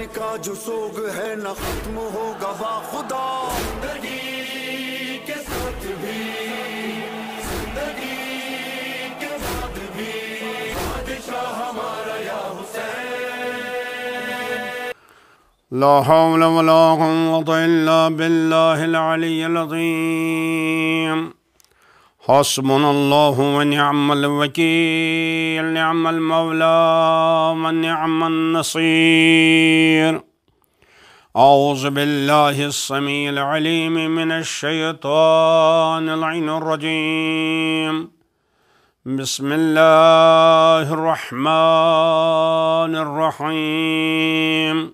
حسین کا جو سوگ ہے نہ ختم ہوگا با خدا زندگی کے ساتھ بھی لا حول ولا قوة إلا بالله العلي العظيم حسبنا الله ونعم الوكيل نعم المولى ونعم النصير أعوذ بالله السميع العليم من الشيطان العين الرجيم بسم الله الرحمن الرحيم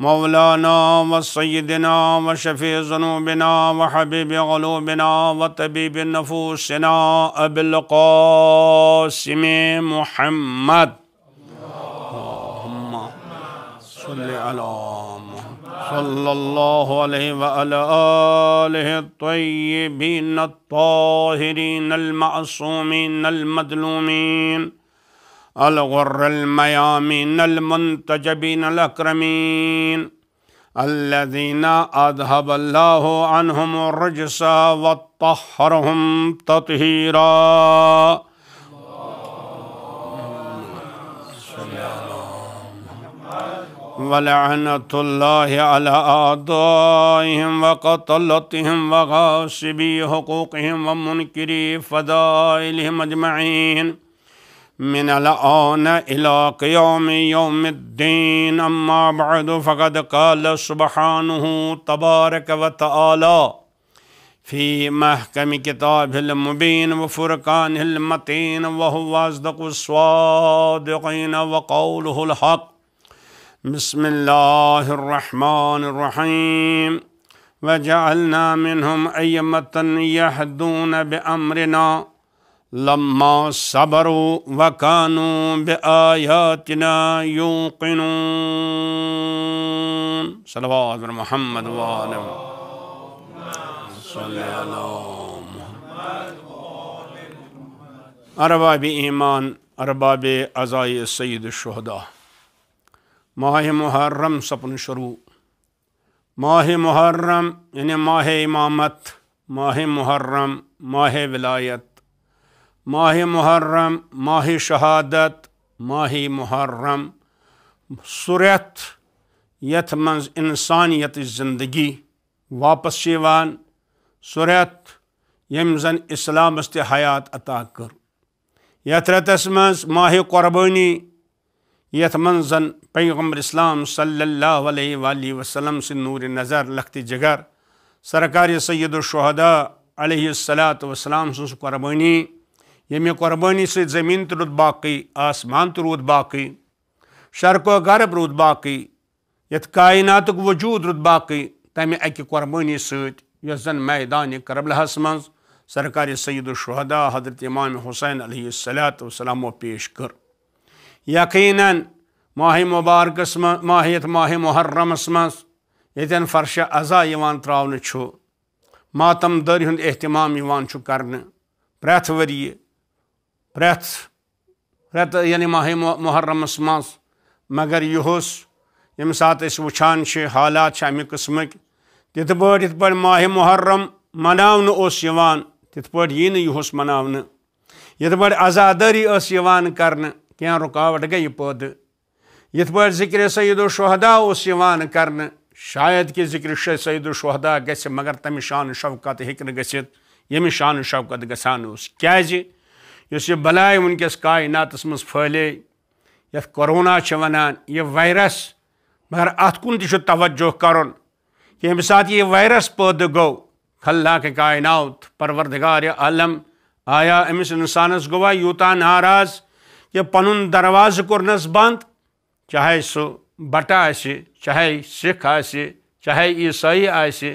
مولانا وسيدنا وشفي ذنوبنا وحبيب قلوبنا وطبيب نفوسنا أبي القاسم محمد اللهم صل على محمد صلى الله عليه وعلى آله الطيبين الطاهرين المعصومين المدلومين الغر الذين أذهب الله الله عنهم الرجس وطهرهم تطهيرا ولعنة على وقتلتهم وغاصبي حقوقهم ومنكري فضائلهم أجمعين من الآن إلى قيام يوم الدين أما بعد فقد قال سبحانه تبارك وتعالى في محكم كتابه المبين وفرقانه المتين وهو أصدق الصادقين وقوله الحق بسم الله الرحمن الرحيم وجعلنا منهم أئمة يهدون بأمرنا لما صبروا وكانوا بآياتنا يوقنون صلوات محمد وآل صل على محمد أرباب إيمان أرباب عزاء السيد الشهداء ماه محرم سپن شروع ماه محرم یعنی يعني ماه امامت ماه محرم ماه ولایت ماہ محرم ماہ شہادت ماہ محرم یت مز انسانیت زندگی واپس یم زن اسلامس تہ حیات عطا کر رتس مز ماہ قربانی من زن پیغمبر اسلام صلی اللہ علیہ وآلہ وسلم سے نور نظر لخت جگر سرکار سید الشہداء علیہ السلام قربانی ییٚمہِ قۄربٲنی سۭتۍ زٔمیٖن تہِ روٗد باقٕے آسمان تہِ روٗد باقٕے و غرب روٗد باقٕے یَتھ کایناتُک وجوٗد روٗد باقٕے تَمہِ اَکہِ قۄربٲنی سۭتۍ یۄس زَن میدانہِ کربلہس منٛز سرکارِ سید الشہدا حضرت امام حُسین علیہ صلاحت وسلامو پیش کٔر یقیٖناً ماہِ مُبارکَس منٛز ماہِ یَتھ ماہِ محرمَس منٛز ییٚتٮ۪ن فرشہ عزا یِوان ترٛاونہٕ چھُ ماتم دٲرِ ہُنٛد احتمام یِوان چھُ کَرنہٕ پرٛٮ۪تھ ؤریہِ پری رت یعنی ماہ محرمس مس مگر یہ سات اس و حالات امک قسمک تتھ پہ ات پی ماہ محرم منہ تھی نہس منہ پی آزادی یس یہ رکاوٹ گئی پد پی ذکر سعید و شہدا کر شاید کہ ذکر سعید و شہدا گیس مگر تم شانہ شوقت ہک نکتھ یم شانہ شوکت گھان یس یہ بلائے ونکس کائنات اس مز فالے یس کرونا چھوانان یہ وائرس مگر آت کن تیشو توجہ کرن کہ ہم ساتھ یہ وائرس پہد گو خلا کے کائنات پروردگار عالم آیا امیس انسان اس گوا یوتا ناراض یہ پنن درواز کرنس بند چاہے سو بٹا ایسی چاہے سکھ ایسی چاہے عیسائی ایسی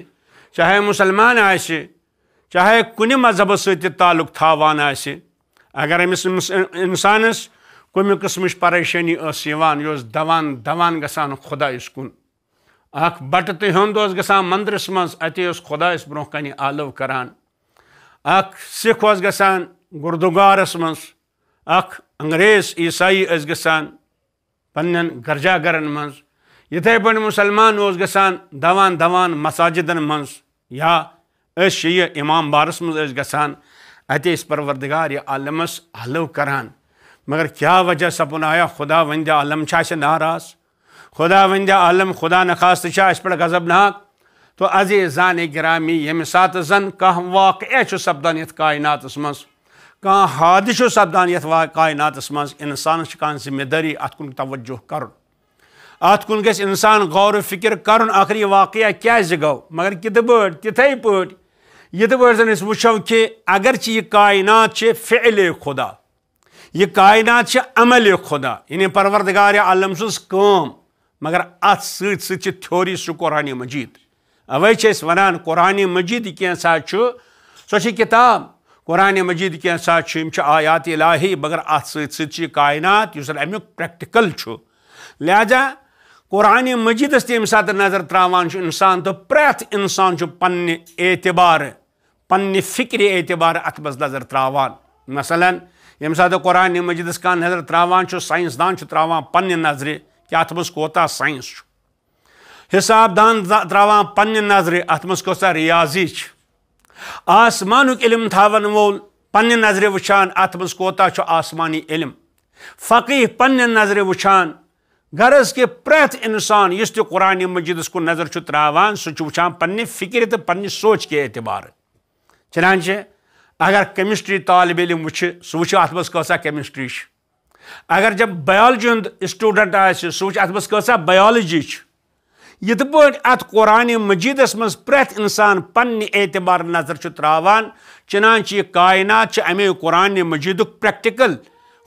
چاہے مسلمان ایسی چاہے کنی مذہب سویتی تعلق تھاوان ایسی اگر امس انسانس ہیوٚنٛد قسم پریشانی یہ منٛز د اوس کن برونٛہہ کَنہِ آلو گَرجا سکھ منٛز مز انگریز عیسائی اوس گژھان گرجا گرن مساجِدَن منٛز مسلمان أسۍ چھِ مساجدن اِمام امام بارس مز گژھان اتے پروردگار یہ عالمس حلو کران مگر کیا وجہ سپن آیا خدا وندہ عالم ناراض خدا وندہ عالم خدا پر غضب ناک تو ازے زان گرامی یم سات زن کاقعہ سپدان قاعنات مز کاد سپدان کائنات مز انسان توجہ داری اتوجہ کن گھر انسان غور و فکر آخری واقعہ کز مگر کتبا تتھ پی یہ یہت کہ اگرچہ یہ کائنات فعل خدا یہ کائنات عمل خدا یعنی پروردگار عالم کام مگر سیت سی تھیوری سو قرآن مجید اس ونان قرآن مجید کی ساچھ کتاب قرآن مجید کی آیات الہی مگر ات سی یوسر اس امیک پریکٹکل لہذا قرآن مجیدس تم سات نظر تراوان انسان تو پریت انسان جو پن اعتبار پن فکر اعتبار ات مز نظر تراوان مثلا یم سات قرآن مجیدس کان نظر تراوان چھ سائنس دان چھ تراوان پن نظر کہ ات مز کوتا سائنس چھ حساب دان تراوان پن نظر ات مز کوتا ریاضی چھ آسمان علم تھاون وول پن نظر وچان ات مز کوتا چھ آسمانی علم فقیہ پن نظر وچان غرض کہ پریت انسان اس قرآن مجید کو نظر تراوان تران پنی فکر تو پنہ کے اعتبار چنانچہ اگر کیمسٹری طالب علم و سہ وت کسا کیمسٹری اگر جب بیالجی ہند اسٹوڈنٹ چھو سہ کسا بیالجی چھ یہ مجید اس مجیدس پریت انسان پنہ اعتبار نظر تراوان چنانچہ یہ کائنات امے قرآن مجید پریکٹیکل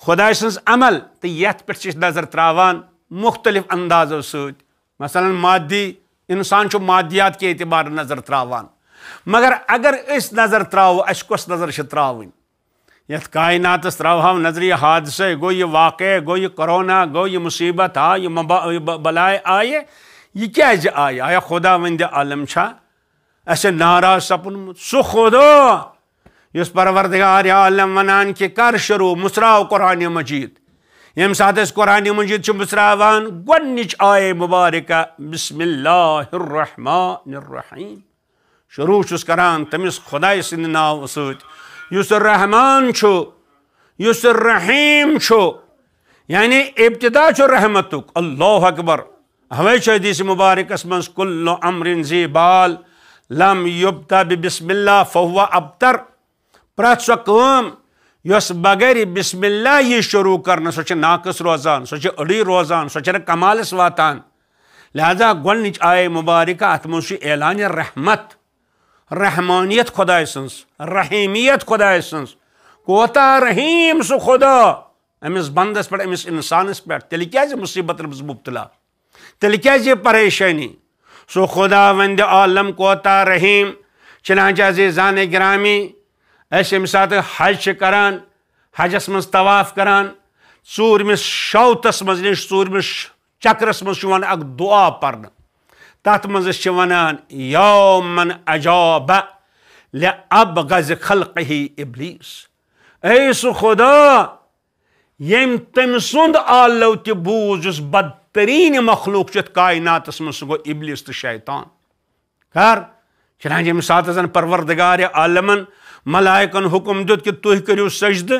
خدا سن عمل تو یہ پھر نظر تراوان مختلف اندازو مثلا مادی انسان مادیات کے اعتبار نظر تراوان مگر اگر اظ ترو اہ نظر ترونی یت کائنات ترہا نظر یہ حادثہ گو واقعہ گو یہ کرونا گو یہ مصیبت آئی مبا بلائے آئی یہ آیا خدا وند عالم چھا اہ ناراض سپن سو خود اس پروردگار عالم ونان کہ شروع مترو قرآن مجید یم سات قرآن مجید چھ بسرا گڈنچ آئے مبارکہ بسم اللہ الرحمن الرحیم شروع چھس کران تمس خدا سند نا سر رحمان اس رحیم یعنی ابتدا ابتداء رحمت اللہ اکبر حدیث مبارکس مزہ امرن زی بال لم یوتب بسم اللہ فہو ابتر پر س یس بغیر بسم اللہ یہ شروع سو چھ ناقص روزان سو اڑی روزان سو کمالس واتان لہذا گڈنچ آئے مبارکہ ات اعلان رحمت رحمانیت خدا رحیمیت خدا کوتا رحیم سہ خدا امس بندس پہ امس انسانس پیل جی مصیبت رمس مبتلا تیل یہ جی پریشانی سو خدا وند عالم کوتا رحیم چنانچہ زی زان گرامی امہ سات حج کر حجس مز طواف کر ظورمس شوتس مزمس چکرس مزہ اعا پنجابہ اب خلقہی اِبلیٖس اے سُہ خۄدا ییٚمۍ تٔمۍ سُنٛد آلو تہِ بوٗز یُس بدتریٖن مخلوٗق چھُ بدترین مخلوق منٛز سُہ گوٚو اِبلیٖس تہٕ شیطان ییٚمہِ ساتہٕ سات پروردگار عالم ملائکن حکم دیت کہ تھی کرو سجدہ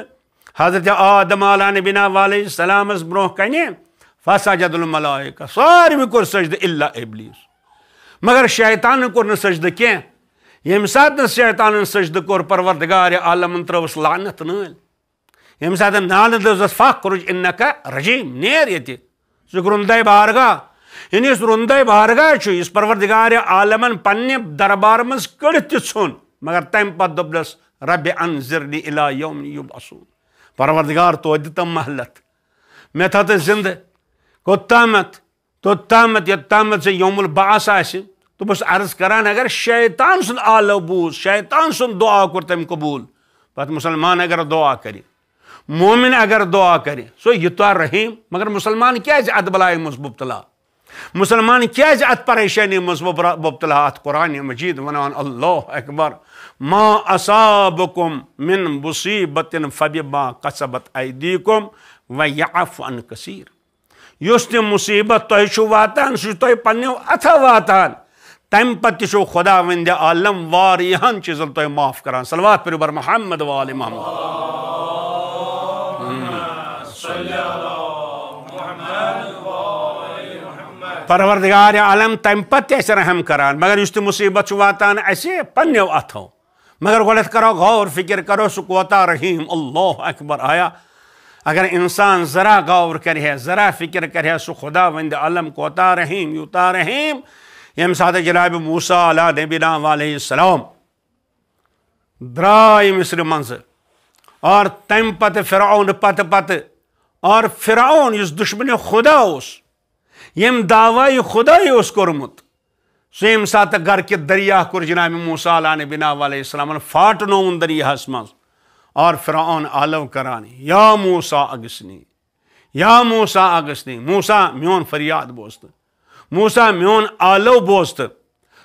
حضرت آدم علیہ نبی علیہ السلام کن فسا جد ساروی کور سجدہ اللہ ابلیس مگر شیطان کور سجدہ کی یم سات سجدہ سجد پروردگار عالم تروس لانت نل سات نالدس فخ خرج انکا رجیم نیر یہ رند بارگاہ یعنی اس رندے بارگاہ اس پروردگار عالمن پنہ دربار مز کڑت ثو مگر تمہِ پتہٕ تمہ دبنس رب اِلا یوم یو اصوٗل پروردگار توتہِ دِتم توہر دحلت مے تا تو زندہ کوتامت توتام یوتام بآس تو بس عرض کران اگر شیطان سد عال و بوجھ شیطان سند دعا قبوٗل پَتہٕ مُسلمان اگر دعا کَرِ مومِن اگر دعا کَرِ سُہ یوٗتاہ رحیٖم مگر مُسلمان مسلمان کز ادبل ببت الا مسلمان کیا پریشانی منٛز ببتلہ ات قرآن مجیٖد وَنان اللہ اکبر ما اصابکم من مصیبت فبما قصبت ایدیکم و یعف عن کثیر یس تہِ مصیبت تۄہہِ چھُو واتان سُہ چھُ تۄہہِ پنٛنیو اَتھو واتان تَمہِ پَتہٕ تہِ چھُو خۄدا وٕنٛدِ عالم واریاہَن چیٖزَن تۄہہِ معاف کران سلوات پر بر محمد وال محمد پروردگار عالم تَمہِ پَتہٕ تہِ رحم کران مگر یُس تہِ مُصیٖبت چھُ واتان اَسہِ پنٛنیو اَتھو مگر غلط کرو غور فکر کرو سہ قوطا رحیم اللہ اکبر آیا اگر انسان ذرا غور ہے ذرا فکر ہے سو خدا وند علم کوتا رحیم یوتا رحیم یم سات جناب موص علیہ نبی علیہ السلام درائی مصر مز اور پت اور فرعون اس دشمن خدا اس دعوی خدا اس کورمت سیم سات سات کے دریا کور جن موسا عبنہ علیہ السلام پھاٹ نریس مز اور فرعون آلو کران یا موسا یا موسا اگسنی موسا میون فریاد بوست موسا میون آلو بوست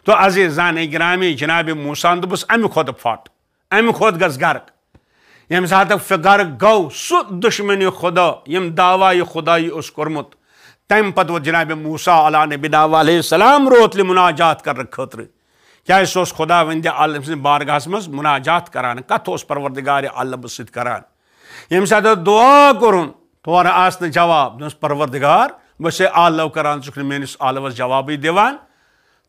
تو عزیزان گرامی جناب موسا دبس امہ پھاٹ امہ گو گرک دشمنی خدا یم دعوی خدای اس کرمت تم پت و جناب موسیٰ علیہ نبی ناو علیہ السلام روت لی مناجات کر رکھت رہے کیا اس اس خدا وندی عالم سے بارگاہ سمس مناجات کران کتھ اس پروردگار عالم بسید کران یہ مسا دعا کرن توارا آسن جواب دنس پروردگار بسے عالم کران چکن میں اس عالم جوابی دیوان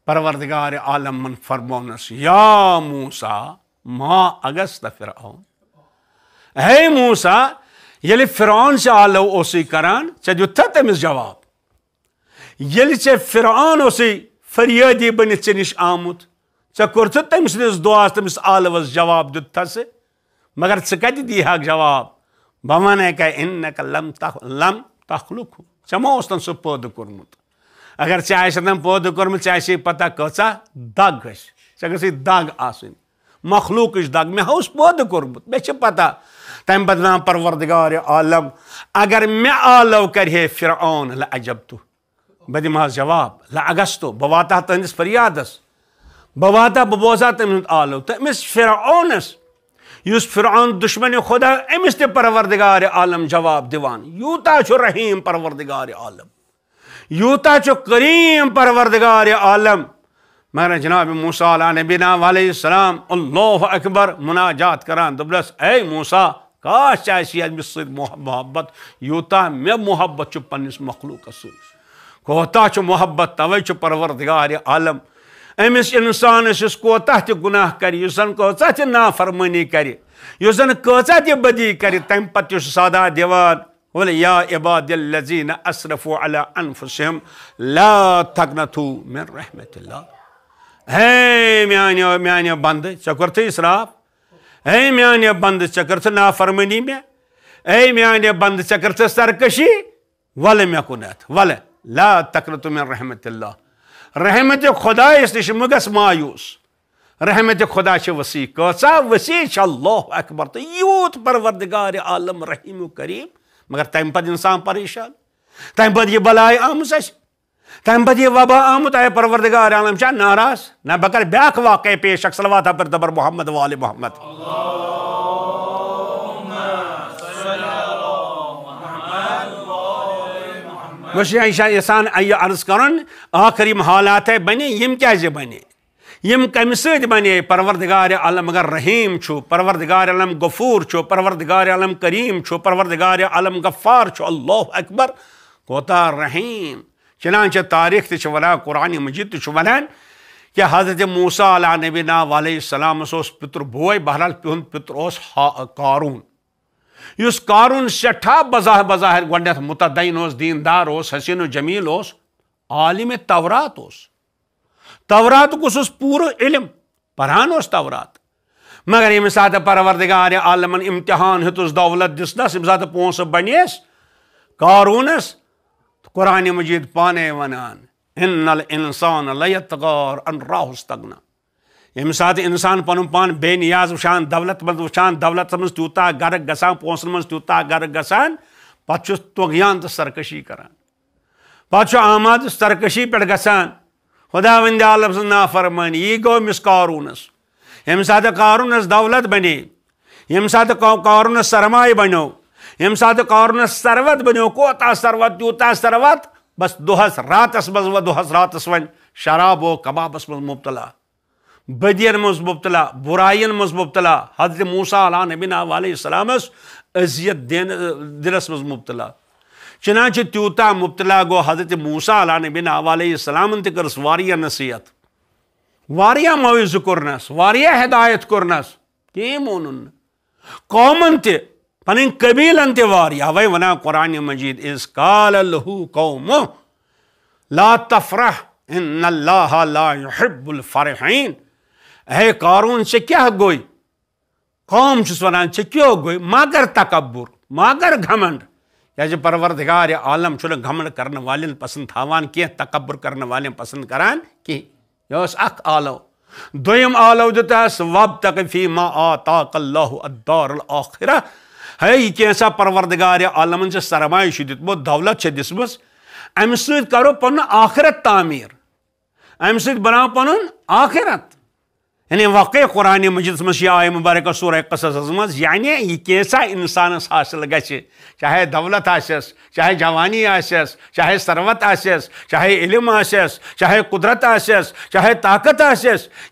پروردگار عالم من فرمونس یا موسیٰ ما اگست فرعون اے موسیٰ یلی فرعون سے عالم اسی کران چا جو تھا تمیز جواب یل یے فرانس فریعدی بنت ٹے نش آمت كور تم سالوس جواب دس مگر کہ دی دیہ جواب بہن کا کہ انک لم تخل کے ما اس پود کورمت اگر کے پود کورمت کے آئی پتہ کچا دگ غریہ کے گی دگ آسن مخلوق دگ مہ اس پودوں کومت میں پتہ تم بدنام پروردگار عالم اگر میں آلو کرے فرعون عن بہ دما جواب لہ اگست بہ واتا تس فریادس بہ واتا بہ بوزہ تمہ عالم تو فرعون دشمن خدا امس پروردگار عالم جواب رحیم پروردگار عالم یوتا کریم پروردگار عالم مگر جناب مثلا نبینہ علیہ السلام اللہ اکبر مناجات دبلس اے موسا کاش چاہیے محبت یوتا مے محبت پنس مخلوق سوچ کوتاہ چھ محبت توے چھ پروردگار عالم امس انسان اس کوتاہ تہ گناہ کر کر اس کہ نافرمنی کر کوتاہ تہ بدی کر تم پتہ تمہ سادا دیوان دولے یا عباد الذین اسرفوا علی انفسهم لا تقنطوا من رحمت اللہ ہے ہان میانہ بند چکر کے اسراف اصراپ ہیانہ بند چکر کر نافرمانی میں میں ہانہ بند چکر کے سرکشی ثرکشی وے کنت ولے لا تقرت من رحمت اللہ رحمت خدا اس نش مغس مایوس رحمت خدا سے وسیع کسہ وسیع چھ اللہ اکبر تو یوت پروردگار عالم رحیم و کریم مگر تمہ انسان پریشان تمہ یہ بلائے آم تم وبا آمت آئے پروردگار عالم ناراض نہ بہ بیاکھ واقعہ پیش اکثر واتا پر دبر محمد وال محمد عیشہ یسان ایو عرض بنی حالات بنے ہم بنی بنے کم سید بنی پروردگار علم اگر رحیم چھو پروردگار علم غفور پروردگار علم کریم چھو پروردگار علم غفار اللہ اکبر کوتا رحیم چنانچہ تاریخ ولا قرآن مجید ولین کہ حضرت موسیٰ علیہ نبینا علیہ السلام اس پتر بوے بہرحال پہن پتر اس قارون اس قارون سٹھا بظاہ بظاہر گھر متدین دیندار حسین و جمیل اس عالم تورات تورات اس پور علم تورات مگر امہ سات پروردگار عالمن امتحان ہتس دولت دسنس پونس بنیس قارونس قرآن مجید پانے ونان ان ان الانسان لیتغار راہ استغنان یم سات انسان پن پان بے نیاز وشان دولت من وشان دولت مز تعہ گرگ گسان پونسن مز تعہ گرگ گسان تغیان تو سرکشی کران پہ آماد سرکشی پہ خدا ہند عالم سن نا یہ گو مس قارونس یم سات کارونس دولت بنے یم سات قارونس سرمائے بنی یم سات کارونس سروت بنی کوتا سروت تیوتہ سروت بس دہس رات و دہس رات ون شراب و کباب مز مبتلا بدین مز مبتلا برائین مز مبتلا حضرت موسیٰ علیہ نبی علیہ السلام اذیت دین دلس مز مبتلا چنانچہ تیوتا مبتلا گو حضرت موسیٰ علیہ نبی علیہ السلام انتی کرس واریہ نصیت واریہ موز کرنس واریہ ہدایت کرنس کیم انن قوم انتی پنن قبیل انتی واریہ وی ونا قرآن مجید از کال لہو قوم لا تفرح ان اللہ لا یحب الفرحین ہے قارون سے کیا گوئی قوم چھس ونان چھ کیو گوئی مگر تکبر مگر گھمنڈ یا جو پروردگار عالم چھن گھمنڈ کرنے والین پسند تھاوان کی تکبر کرنے والین پسند کران کی یہ اس اخ آلو دویم آلو دتاس وب تک فی ما آتاق اللہ الدار الاخرہ ہے یہ کیسا پروردگار عالمن سے سرمایہ چھ دتمت دولت چھ دسمس امہ سۭتۍ کرو پنن آخرت تعمیر امہ سۭتۍ بناو پنن آخرت یعنی واقع قرآن مجید مجیس آئے مبارکہ سورہ قصص مز یعنی یہ کیسا انسانس حاصل چاہے دولت آسس چاہے جوانی آسس چاہے ثروت آسس آسس چاہے چاہے علم قدرت آسس آسس چاہے طاقت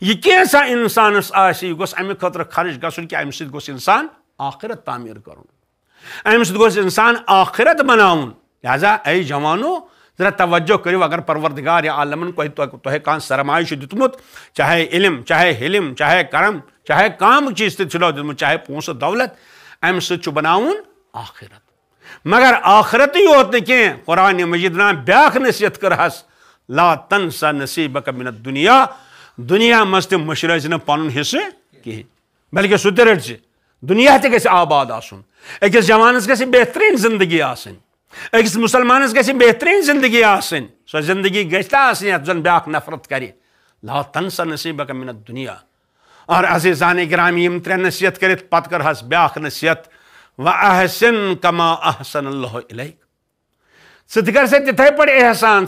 یہ کیسا انسانس آس یہ گوس امہ خطر خرچ گھن کہ امہ گوس انسان آخرت تعمیر کرن امہ کروس انسان آخرت بناون لہذا اے جوانو ذرا توجہ کرو اگر پروردگار یا کو تہ کان داہے دتمت چاہے علم چاہے حلم چاہے کرم چاہے کام چیز تیتمت چاہے پونس دولت ام آخرت مگر آخرت یوتھ کی قرآن مجید دان بیاکھ نصیحت کرہس نصیبک من الدنیا دنیا دنیا مس پن حصہ کہین بلکہ سہ رٹ دنیا تی آباد آن اکس جمانس بہترین زندگی آسن اکس مسلمان بہترین زندگی آسن سو زندگی یا زن بیا نفرت کرے من دنیا اور عزیزان زانے گرامہ ہم تر نصیحت کرتے کر کرس بیا نصیحت و احسن کما احسن اللہ علیہ کر تتھے پر احسان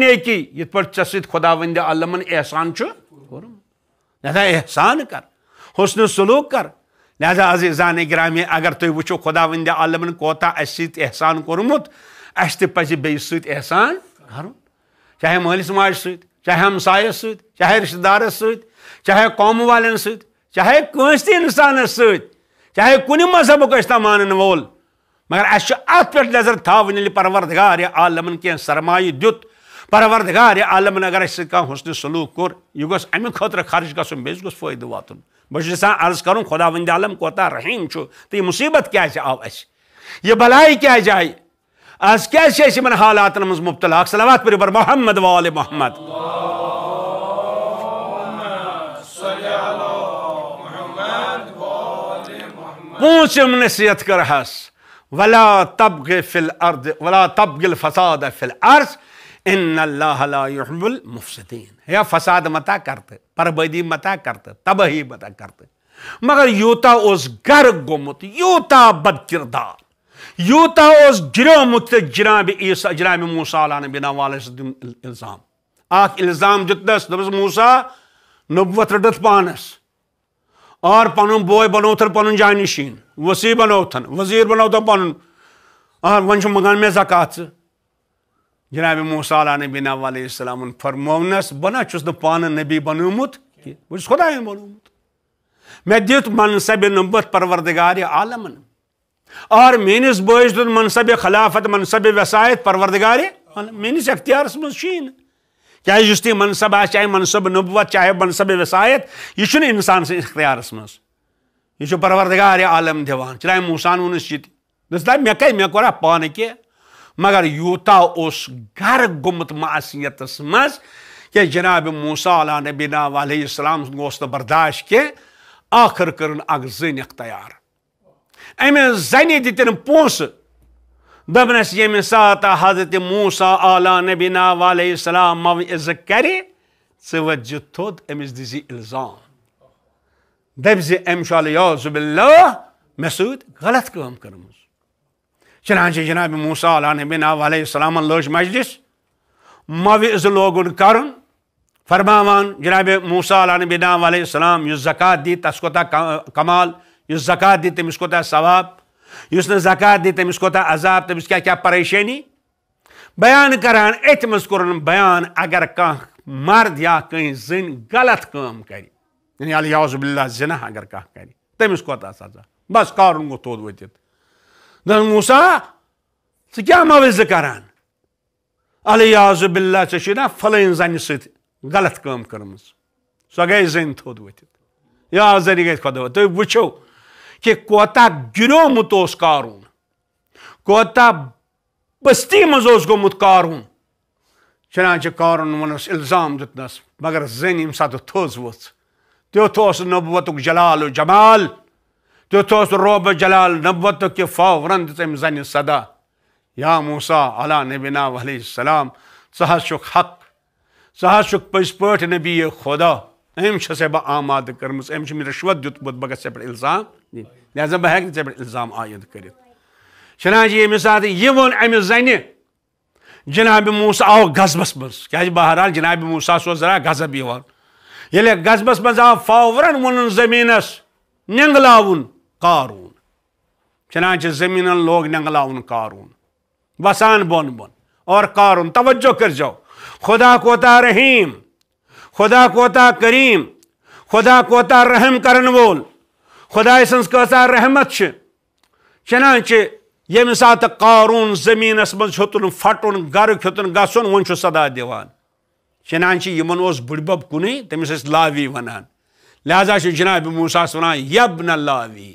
نیکی یت پر نیکیس خدا وند علمن احسان احسان کر حسن سلوک کر لہذا عزیزان گرامی اگر تھی وچو خدا وند عالمن کو اس سحسان كو پہ بیس احسان كرن چاہے مالس ماج چاہے ہمسایَس سۭتۍ چاہے رشتہ دارَس سۭتۍ چاہے قوم وال تہِ اِنسانَس ست چاہے مذہبُک مذہب كا مانن وول مگر پٮ۪ٹھ ات تھاوٕنۍ ییٚلہِ پروردگار یا عالمن كی سرمائ دروردار یا عمن اگر کوٚر سلوک گوٚژھ اَمہِ خٲطرٕ خطر خرچ بیٚیہِ گوٚژھ فائدہ واتن بجرسان عرض کروں خدا وند عالم کوتا رحیم چھو تو یہ مصیبت کیا جائے آو اس یہ بلائی کیا جائے آس کیا جائے اسی من حالات نمز مبتلا صلوات پر بر محمد وال محمد پونچے من نصیت کر حس ولا تبغی فی الارض ولا تبغی الفساد فی الارض ان اللہ لا یحب المفسدین یا فساد متا کرتے پربدی متا کرتے تو تباہی متہ کر مگر یوتا اس گر گومت یوتا بد کردار یوتا اس گریوت جناب عیسیٰ جناب موسیٰ علیہ بنا والہ الزام آ الزام دتنس دبس موسیٰ نبوت رڈت پانس اور پن بوے بنوتن پن جانشین وسیع بنوتھن ذزیر بنوت پن و مگان میں زکات ث جناب موسیٰ علیہ نبی علیہ السلام فرمونس بنا نہ پان نبی بنومت بس خدا بنومت مے دیت منصب نبت پروردگار عالمن اور میس دن منصب خلافت منصب وسائت پروردگار عالم میس اختیارس مجھے کس تھی منصب آ چاہے منصب نبوت چاہے منصب وسائت یہ انسان سس اختیارس پروردگار عالم دان چناہ موسان وونس یہ تھی نا مے کورا پانے کہ मगर यूता उस घर गुमत मासीत मज कि जनाब मूसा नबीना वालम बर्दाश के आखिर कर्न अख जन तैयार अमे जन दिन पोस दपनस ये सात हजरत मूसा आला नबीना वालम मवइज कर वज थोद अमिस दिजि इल्जाम दप अम शुबिल्ला मे सत गलत कम कर्म چنانچہ جناب موسیٰ علیہ نبی علیہ السلام لج مجلس موز لوگن کرن فرماوان جناب موسیٰ علیہ نبی علیہ السلام یس زکات دی تس کوتاہ کمال یس زکات دی تمس کوتاہ ثواب یس نہ زکات دی تمس کوتاہ عذاب تمس کیا کیا پریشانی بیان کران ات مز کورن بیان اگر کانٛہہ مرد یا کٲنٛسہِ زٔنۍ غلط کٲم کرِ یعنی علیہ باللہ زِنا اگر کانٛہہ کرِ تٔمِس کوتاہ سزا بس کارُن گوٚو توٚت ؤتِتھ دنوسا ثوثہ کراظب اللہ ٹھے چی نا پھل زنس غلط کریے زن تھوتھ یہ زنگ گی خود تی وچو کہ قوتہ جریومت قارون قوت بستی مز گارون چنانچہ قارون وونس الزام دتنس مگر زن سات تھوز وری نبوت جلال و جمال تیت روب جلال نبت کہ فاورن زن صدا یا موسا علامہ نبینہ علیہ السلام حق پز پاٹ نبی خدا ام سے بہ آماد کرم ام رشوت کرشوت بہ گھس پہ الزام نی لہذا بہت یے الزام عائد کری یمس یہ ون امس زن جناب موسا آو غصب مز کیا بہرحال جناب موسا سو ذرا غذب یہ غصب مز آو فوراً ون زمینس نگل قارون چنانچہ زمینن لوگ ننگلاؤن قارون وسان بون بون اور قارون توجہ کر جاؤ خدا کوتا رحیم خدا کوتا کریم خدا کوتا رحم کرن وول خدا سنس کوتا رحمت چھ چنانچہ یہ مسات قارون زمین اسمز ہوتن فٹن گر ہوتن گسن ون چھ صدا دیوان چنانچہ یمن اس بڑ بب کنی تمس اس لاوی ونان لہذا چھ جناب موسیٰ سنان یبن لاوی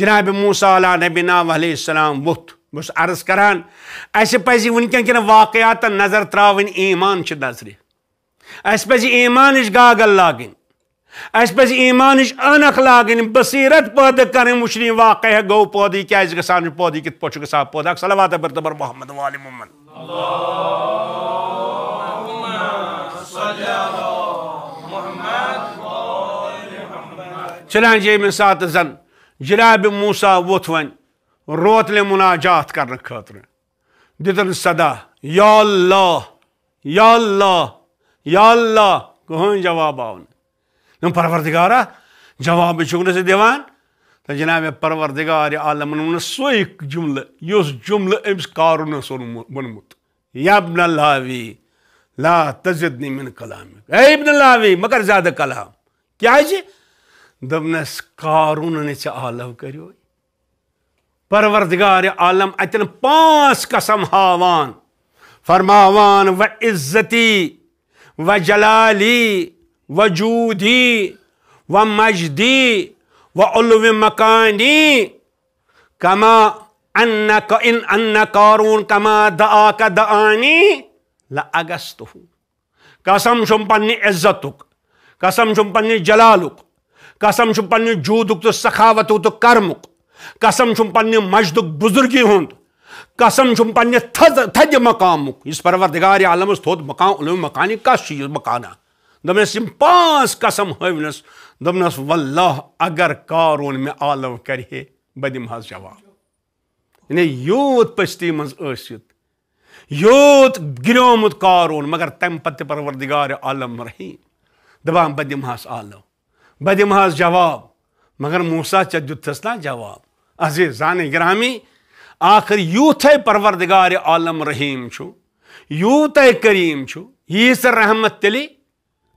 جناب موسیٰ علیہ نبینا ناو علیہ السلام وقت بس عرض کران ایسے پیزی ونکن کن واقعات نظر تراؤن ایمان چھ نظری ایسے پیزی ایمان اس گاگل لاغن ایسے پیزی ایمان اس انخ لاغن بصیرت پود کرن مشنی واقع ہے گو پودی کیا اس گسان پودی کت پوچھو گساب پودا صلوات بردبر محمد و علی محمد اللہم صلی اللہ محمد و علی محمد چلیں جی من سات زند جناب موسا ووت ون روتل مناجات کرنے خاطر دتن صدا یا اللہ یا اللہ یا اللہ کہین جواب آپ پروردگارا جواب دیوان تو جناب پروردگار عالم و سو جملہ اس جملہ امس کارونس ون وت اللہ تجدن کلامی مرزہ کلام کیا جی دپس کارون آلو کرو پروردگار عالم اتن پانچ قسم ہاوان فرماوان و عزتی و جلالی و جودی و مجدی و اولو مکانی کما انہ کما د آ دانی لہ اگست قسم پہ عزت قسم پنہ جلالک قسم پنہ جودک تو سخاوت تو کرمک قسم پنہ مجدک بزرگی قسم پنہ تھد مقامک اس پروردگار عالمس تھوت مقام علم مکانی کس چیز مقانہ دس پانچ قسم ہونس دپنس واللہ اگر کارون میں عالم کرے بہ جواب یعنی یوت پستی ٲسِتھ یوت گریم کارون مگر تمہ پتہ پروردگار عالم رحیم بہٕ بہ ہَس عالم بہٕ دِمہٕ حظ جواب مگر موسا ژےٚ دیُتتھَس نا جواب عزیز زانے گرامی آخر یوٗتھَے پروردگارِ عالم رحیٖم چھُ یوٗتاہ کٔریٖم چھُ ییٖژاہ رحمت تیٚلہِ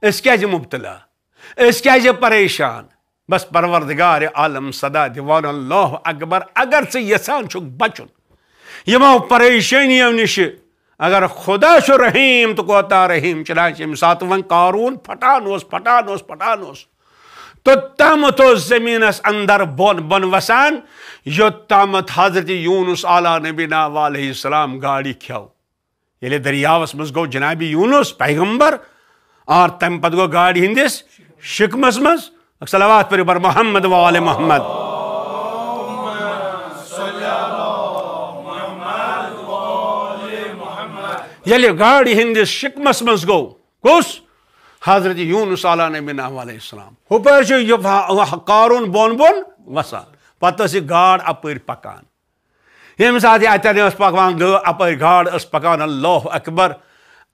أسۍ کیٛازِ مُبتلا أسۍ کیٛازِ پریشان بس پروردگارِ عالم صدا دِوان اللہ اکبر اگر ژٕ یَژھان چھُکھ بَچُن یِمو پریشٲنیو نِشہِ اگر خۄدا چھُ رحیٖم تہٕ کوتاہ رحیٖم چِنان چھِ ییٚمہِ ساتہٕ وۄنۍ کارون پھٹان اوس پھٹان اوس پھٹان اوس تو توتام زمین اندر بون بون وسان تامت حضرت یونس عالیہ نبی علیہ السلام گاڑی کل دریاوس مز گو یونس پیغمبر اور تم پت گو گاڑی ہندس شکمس پر بر محمد و محمد گاڑی ہندس شکم مز گو حضرت یونس علیہ نبی نہ علیہ السلام ہپر کارون بون بون وسان پتہ اس گاڑ اپ پکان یم سات اتنے اس پکوان گ اپ گاڑ اس پکان اللہ اکبر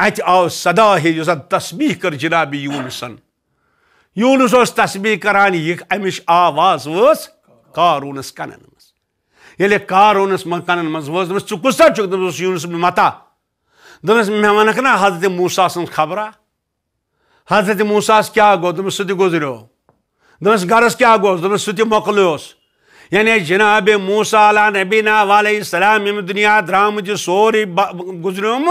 ات آو صدا ہی جو تسبیح کر جناب یونسن یونس اس تسبیح کران یہ امش آواز وس کارونس کنن یلے کارونس من کنن مز وس مس چکو سچ دوس یونس متا دوس میں ونکنا حضرت موسیٰ سن خبرہ حضرت موساس کیا گزری دس گرس کیا مۄکلیوس یعنی جن موس علا نبینہ علیہ السلام دنیا درام سے سوری گزریم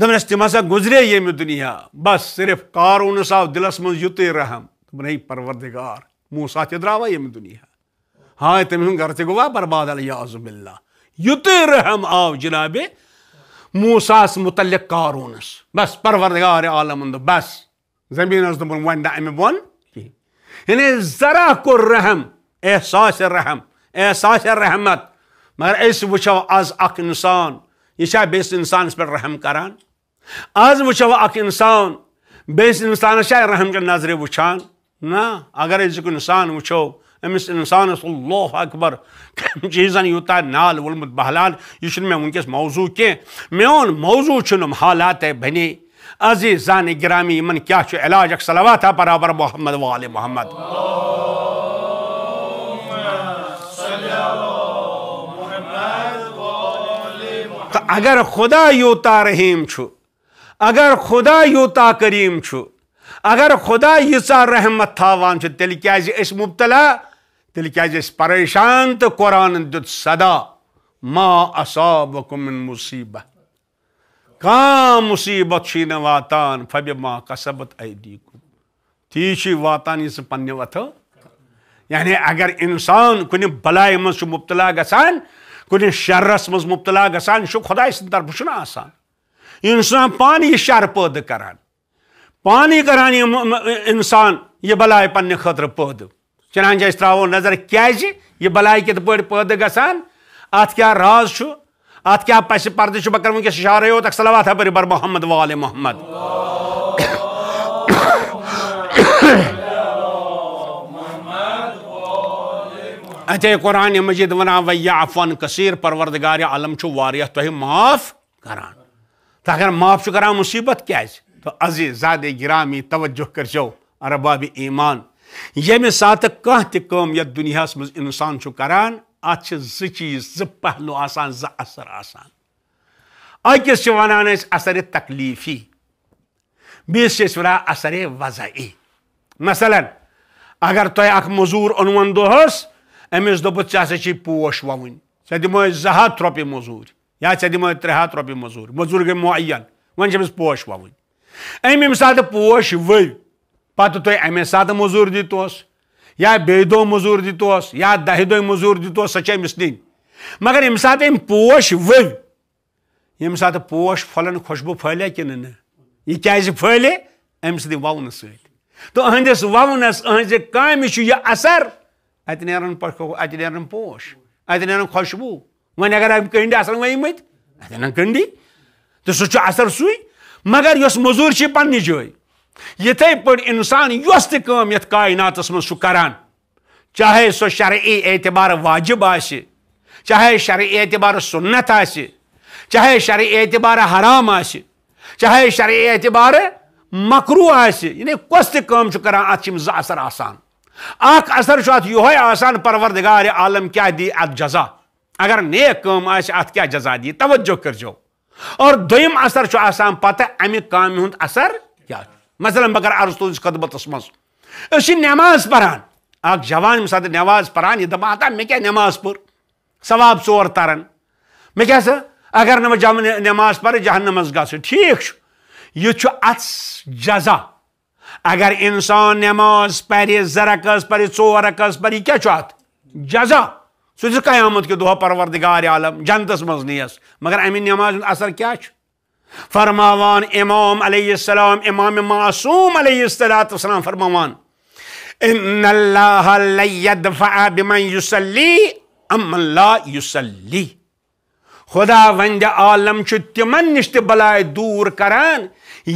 دس تم ہسا گزرے یہ دنیا بس صرف کارونس آؤ دلس یُتُے رحم دوٚپُن دے پروردگار موسا ییٚمہِ دُنیا ہاے تٔمۍ سُنٛد گَرٕ تہِ گوٚوا برباد علیہ اعظم اللہ یہ رحم آو جِنابِ موساس متعلق قارونس بس پروردگار عالم دب بس زمین دوٚپُن وۄنۍ نہ زمینس دن کِہیٖنۍ یعنی ذرا کوٚر رحم احساس رحم احساس رحمت مگر أسۍ وٕچھو آز اِنسان یہِ چھا بیٚیِس اِنسانَس پٮ۪ٹھ رحم کران آز وٕچھو اِنسان بیٚیِس اِنسانَس چھا رحم کہِ نظرِ وٕچھان کی نظری وچان اِنسان وٕچھو أمِس اِنسانَس اللہ اکبر چیٖزَن یوٗتاہ نال ولمت بحلان یہ میرے ونکس موضوع کی مون موضوع حالات بَنے عزیزان گرامی من کیا چھو علاج اک سلواتا برابر محمد والم تو اگر خدا یوتا رحیم اگر خدا یوتا کریم چھو اگر خدا یسا رحمت تا تیلی کیا جی مبتلا جی اس پریشان تو قرآن اصابکم من مصیبت کام مصیبت شین واتان فبما کسبت ایدیکم تیشی واتان اس پنی وتھ یعنی اگر انسان کن بلائے مز مبتلا گسان کن شرس مز مبتلا گسان شو خدا سن طرف چھ آسان انسان پانی شر پود کران پانی کران انسان یہ بلائے پنہ خطر پود چنانچہ اس تراو نظر کیا جی یہ بلائے کت پیٹ پود گسان ات کیا راز چھ آت کیا پیسے پردے چھو بکر مونکے سشا رہے ہو تک صلوات ہے پر بر محمد وال محمد اتے اچھا، قرآن مجید ونا ویا عفوان کثیر پروردگار عالم چھو واریہ تو ہی معاف کران تا اگر معاف چھو کران مصیبت کیا ہے تو عزیز زاد گرامی توجہ کر جو عربابی ایمان یہ میں ساتھ کہتے کم یا دنیا سمز انسان چھو کران ات آچھا چیز ز پہلو آسان زر آئی اثر تکلیفی بیس وثر وضح وضعی مثلاً اگر تک مزور اونو دہس امس دس پوش ووہ دم زوپی مزور یا دم ترے ہاتھ روپیے مزور موزور گئی معیش پوش وو ایم سات پوش یو پہ تی امے سات موزور دتوس یا دزور دتیا دہی دہی مزور دت سمس دن مگر جی ام سات پوش یو یم سات پوش پھول خوشبو پھہلیا کہ یہ کچھ پھہلے امس دونوں سکس وونس اہز کا یہ اثر اتہ پوش نوش اتنے نوشبو ون اگر ہم کنڈی اصل ویم اتن کنڈی تو سر سزور پن جی یتھے پٲٹھۍ انسان یۄس تہِ کٲم یتھ کایناتس منٛز چھُ کران چاہے سۄ شرعی اعتبار واجب آسہِ چاہے شرعی اعتبار سنت آسہِ چاہے شرعی اعتبار حرام آسہِ چاہے شرعی اعتبار مکرو آسہِ یعنی کۄس تہِ کٲم چھُ کران اتھ چھِ یِم زٕ اثر آسان اکھ اثر چھُ اتھ یِہوے آسان پروردگار عالم کیاہ دی اتھ جزا اگر نیک کٲم آسہِ اتھ کیاہ جزا دی توجہ کٔرزیو اور دوٚیِم اثر چھُ آسان پتہٕ امہِ کامہِ ہُنٛد اثر مثلاً پَران اَکھ جوان ییٚمہِ ساتہٕ نٮ۪ماز پَران یہِ دَپان دہان مےٚ کیٛاہ نٮ۪ماز پٔر ثواب ژور تَران مےٚ کیٛاہ سا اگر نا وہ جم ٹھیٖک چھُ یہِ چھُ اَتھ جزا اگر اِنسان نٮ۪ماز پَرِ پَرِ زٕ ژور پَرِ یہِ کیٛاہ چھُ اَتھ جزا سُہ چھُ قیامت کہِ دۄہ پروردگار عالم جنتَس منٛز نِیَس مگر اَمہِ امن نماز اثر چھُ فرماوان امام علیہ السلام امام معصوم علیہ السلام فرماوان ان اللہ لیدفع بمن یسلی وسلام یسلی خدا وند عالم چھ تمن نش بلائے دور کران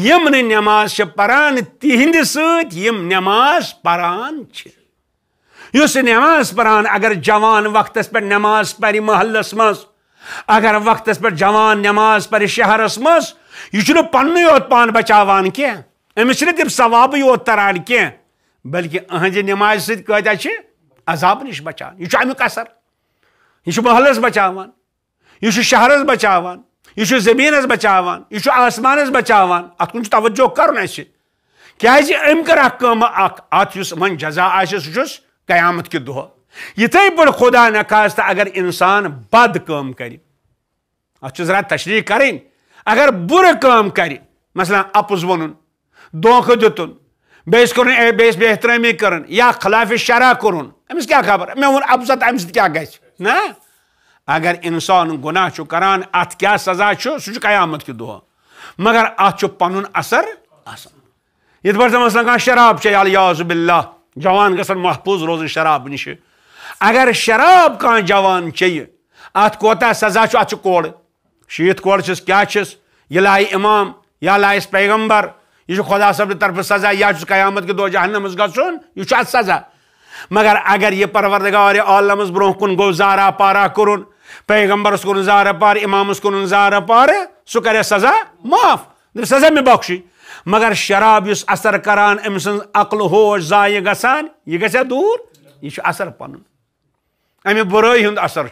یم نماز پران تہند تہدی یم نماز پران پاران نماز پران اگر جوان وقتس پہ نماز پری محلس مز اگر وقتس پہ جوان نماز پی شہرس مز یہ پن یوت پان بچاوان کی امس تم ثواب یوت تران کی بلکہ اہم نماز ست سیکھیا عذاب نش بچان یہ امیک اثر یہ محلس بچاوان یہ شہرس بچاوان یہ زمینس بچاوان یہ آسمانس بچاوان ات کن توجہ کرن اس کیا ام کر اخ اخ ات جزا سہ قیامت کہ دہ یتھے پٲٹھۍ خدا نخواستہٕ اگر انسان بد کم کری، اَتھ چھِ ذرا تشریح کرٕنۍ اگر بُرٕ کٲم کری، مثلاً اَپُز وَنُن دھونٛکھہٕ دیُتُن بیٚیِس کوٚرُن بیٚیِس بے یا خلاف شرح کوٚرُن امس کیا خبر مےٚ ووٚن اَمہِ سۭتۍ اگر انسان گۄناہ چھُ کران اَتھ کیا سزا چھُ سُہ قیامت مگر اَتھ چھُ اثر آسان یِتھ مثلاً شراب چھےٚ یعزُ جوان گژھن محفوٗظ روز شراب اگر شراب کان جوان چیئے ات کوتا سزا ات اتھ شورسس کیا چس یہ لائی امام یا لائس پیغمبر یہ خدا طرف سزا یاس قیامت کے کور جہان گھن سزا مگر اگر یہ پروردگار عالمس برہ کن گو زارا پارا کورغمبرس کن زارا پار امام کن زارا پار سہ کرے سزا معاف در سزا بخشی مگر شراب اس اثر کران ام سن عقل حوش ضائع گھا یہ گا دور یہ اثر پن امہ برائی ہند اثر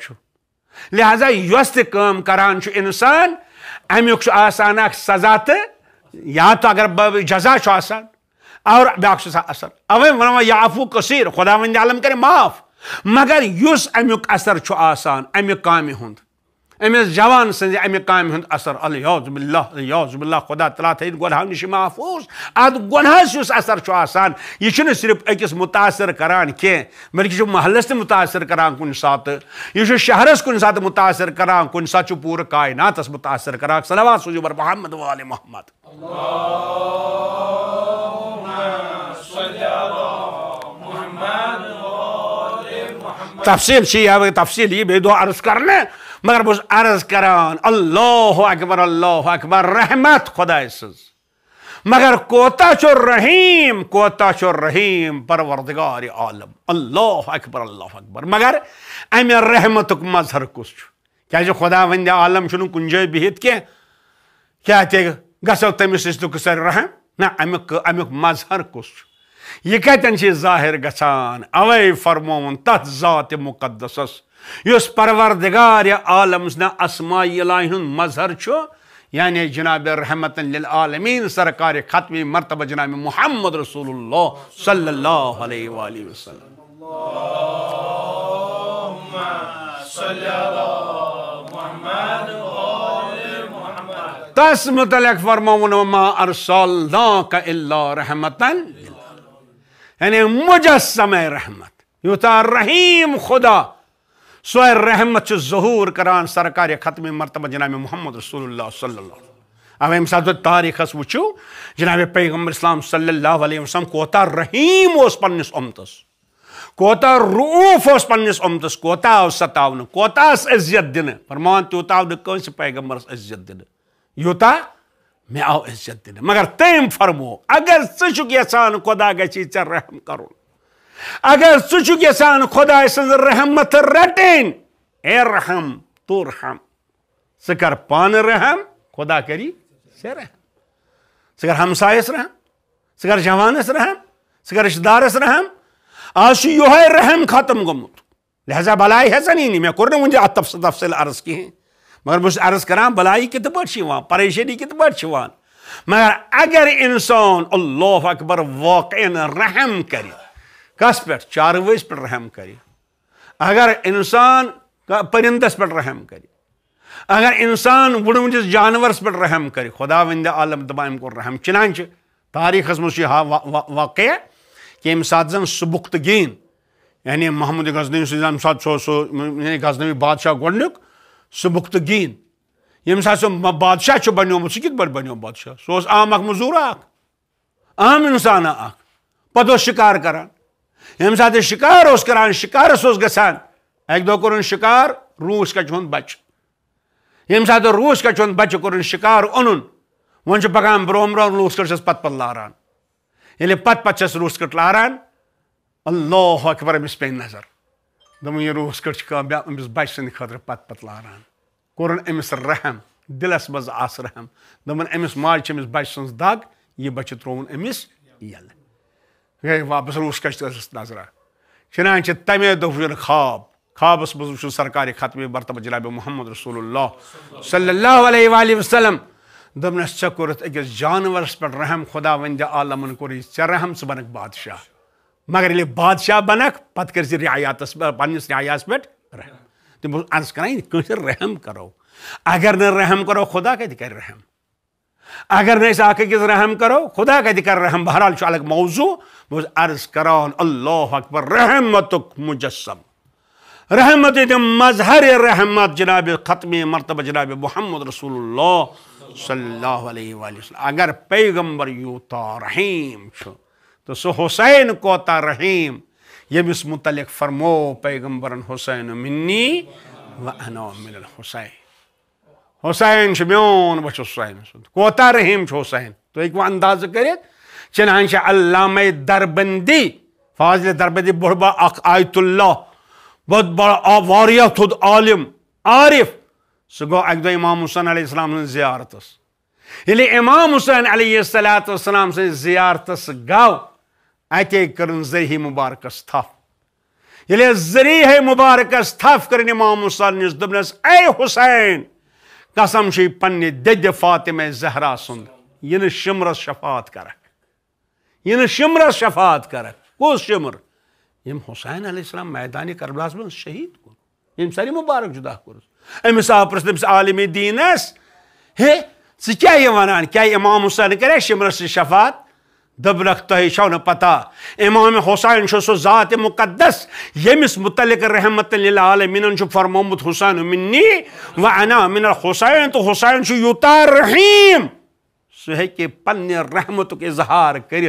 لہذا یس آسان امیان سزا تو یا تو اگر جزا آسان اور باقی اثر او یہ افو کثیر خدا عالم کر معاف مگر امی اثر آسان آ أمس جوان سنز أمي قائم هند أثر الياز بالله الياز بالله خدا تلا تعالی تھید هم نش محفوظ اد گناہس یس اثر چھ آسان یہ چھنہ صرف أکس متاثر کران کی بلکہ شو محلس تہ متاثر کران کن سات یہ شهرس شہرس کن سات متاثر کران کن سات چھ پورٕ اس متاثر کران صلوات سوزو بر محمد و آل محمد اللهم صل على محمد تفصيل شيء هذا تفصيل يبدو عرض كرنا مگر بہس عرض کران اللہ اکبر اللہ اکبر رحمت خدا سگر كوت رحیم كوت رحیم پروردگار عالم اللہ اکبر اللہ اکبر مگر امہ رحمت مظہر کس کی خدا ہند عالم کہ کن جائیں بہت کی کیا تے گھسو تمس نشت رحم نہ نا امی مظہر کس کن ظاہر گھان اوے فرما تس ذات مقدس یس پروردگار عالمس نہ اسماء الہی ہن مظہر چھو یعنی جناب رحمت للعالمین سرکار ختم مرتبہ جناب محمد رسول اللہ صلی اللہ علیہ وآلہ وسلم اللهم صل على محمد تس متعلق فرمون ما ارسلناک الا رحمتا يعني مجسم رحمت يوتا الرحيم خدا سوئے رحمت ظہور کران سرکار ختم مرتبہ جناب محمد رسول اللہ صلی اللہ علیہ ابھی سات تھی تاریخ وچو جناب پیغمبر اسلام صلی اللہ علیہ وسلم کوتا رحیم اس امتس کوتا روف اس امتس کوتا اس ستاون کوتا اس عزیت دن فرمان سے پیغمبر اس عزیت دن یوتا میں آو عزت دن مگر تیم فرمو اگر یسان خدا گچی چا رحم کرون اگر گیسان خدا سن رحمت رٹن اے رحم تو رحم سکر پان رحم خدا کری سے رحم ثمس رحم سکر جوانس رحم سکر رشتہ رحم آج یہ رحم ختم گومت لہذا بلائی ہے سنینی میں کرنے نا تفصیل تفصیل عرض ہیں مگر بس عرض كرانا بلائ كت پریشانی کتنا مگر اگر انسان اللہ اکبر واقعین رحم کی کس پہ چارویس پہ رحم کرے اگر انسان پرندس پہ رحم کرے اگر انسان وڑوس جانورس پہ رحم کرے خدا وند عالم دبان کو رحم چنانچہ تاریخ مجھ واقعہ کہ یم سات زن سبخت گین یعنی محمد غزنوی سم سات سو سو یعنی غزنوی بادشاہ گۄڈنیُک سبخت گین یم سات سو بادشاہ چھ بنیومت سہ کت پٲٹھۍ بنیو بادشاہ سہ اوس عام اکھ مزور اکھ عام انسان اکھ پتہٕ اوس شکار کران یمن سات شکار کاران شکارس گانا اک دن شکار روس کچھ بچہ یمن سات روس کچھ بچہ کورن شکار اون و پکان برو بر لٹ پہ لارانے پہ پہ روس کٹ لاران اللہ اکبر امس پہ نظر دھوس کٹ امس بچہ سند خاران کورن رحم دلس مز رحم دمس ماج بچہ سگ یہ بچے ترون امس یل واپس روس کچھ نظرہ چنانے تمے دہ خواب خابس مزہ سرکاری خطمے برطبہ جلاب محمد رسول اللہ صلی اللہ علیہ ولیہ وسلم دس ے کورت اکس جانورس پہ رحم خدا رحم کوری چہم بادشاہ مگر بادشاہ بنک پہ کرایات پایا رحم ترس کر رحم کرو اگر نحم کرو خدا کہ رحم اگر نا اخبار رحم کرو خدا کتن رحم بہرحال الگ موضوع بس عرض کران اللہ اکبر رحمتک مجسم رحمت مظہر رحمت جناب ختم مرتبہ جناب محمد رسول اللہ صلی اللہ علیہ وآلہ وسلم اگر پیغمبر یوتا رحیم چھو تو سو حسین کوتا رحیم یمس متعلق فرمو حسین منی و انا من الحسین حسین چھ میون بچ حسین کوتا رحیم چھ حسین تو ایک وہ اندازہ کرت چنانچہ علامہ دربندی فاضل دربندی بڑا آیت اللہ بہت بڑا واریہ تھود عالم عارف سہ گو اک امام حسین علیہ السلام زیارت یل امام حسین علیہ السلام سن زیارت گو کرن ذریعہ مبارکس تپ یل ذریعہ مبارکس تف کر امام حسین نس دبنس اے حسین قسم سے پنہ دد فاطمہ زہرہ سند یہ شمرس شفاعت کر یہ یعنی شمرس شفاعت کرک کس شمر یم حسین علیہ السلام میدان کربلاس من شہید ساری مبارک جدا کورس امس آپ پرس تمس عالم دینس ہے ثہ یہ کیا امام حسین کرے شمرس شفات دبنکھ تہ نتہ امام حسین سم ذات مقدس یمس متعلق رحمت الم فرموت حسینی و اینا من الحسین تو حسین یوتا رحیم سہ پن رحمت اظہار کر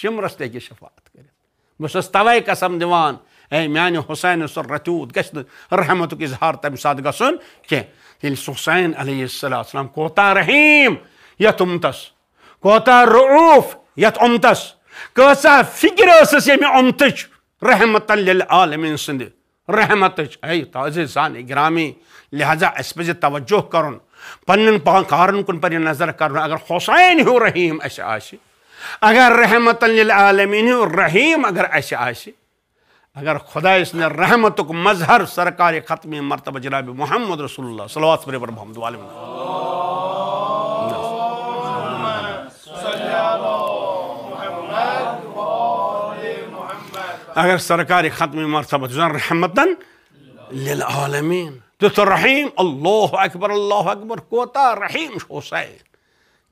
شمرس تہِ شفاعت کٔرِتھ بس چھُس قسم دِوان اي ماني حسين سُہ رتیوٗت گژھِ نہٕ رحمتُک اظہار تَمہِ ساتہٕ گژھُن کینٛہہ ییٚلہِ سُہ حُسین علیہ السلام کوتاہ رحیٖم یَتھ اُمتَس کوتاہ رعوٗف یَتھ اُمتَس کۭژاہ فِکِر ٲسٕس ییٚمہِ اُمتٕچ رحمت عالمیٖن سٕنٛدِ رحمتٕچ اي تازي زان گرامی لہذا اسبز توجه توجہ کَرُن پنٛنٮ۪ن پا کارَن کُن پر نظر کَرُن اگر حُسین ہیوٗ رحیٖم اَسہِ آسہِ اگر رحمت للعالمین رحیم اگر ایسے اسہ اگر خدا اس نے رحمت مظہر سرکار ختم مرتبہ جناب محمد رسول اللہ صلوات پر محمد صرح اگر سرکار ختم مرتبہ جناب رحمتن لمین تو رحیم اللہ اکبر اللہ اکبر کوتا رحیم حسین